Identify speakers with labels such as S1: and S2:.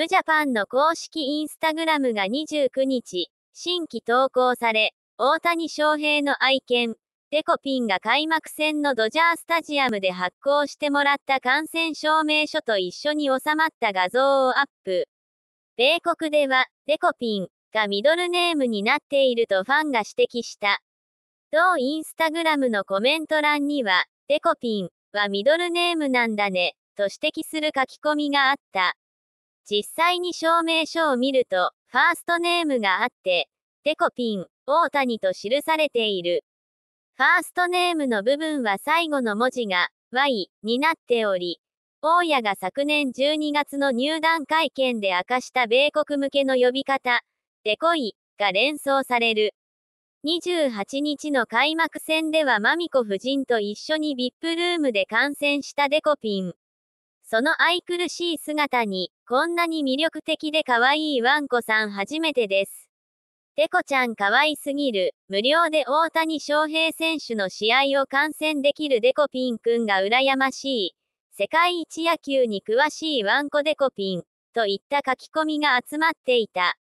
S1: ムジャパンの公式インスタグラムが29日、新規投稿され、大谷翔平の愛犬、デコピンが開幕戦のドジャースタジアムで発行してもらった感染証明書と一緒に収まった画像をアップ。米国では、デコピンがミドルネームになっているとファンが指摘した。同インスタグラムのコメント欄には、デコピンはミドルネームなんだね、と指摘する書き込みがあった。実際に証明書を見ると、ファーストネームがあって、デコピン、大谷と記されている。ファーストネームの部分は最後の文字が Y になっており、大家が昨年12月の入団会見で明かした米国向けの呼び方、デコイが連想される。28日の開幕戦ではマミコ夫人と一緒に VIP ルームで観戦したデコピン。その愛くるしい姿に、こんなに魅力的で可愛いワンコさん初めてです。てこちゃん可愛すぎる。無料で大谷翔平選手の試合を観戦できるデコピンくんが羨ましい。世界一野球に詳しいワンコデコピン、といった書き込みが集まっていた。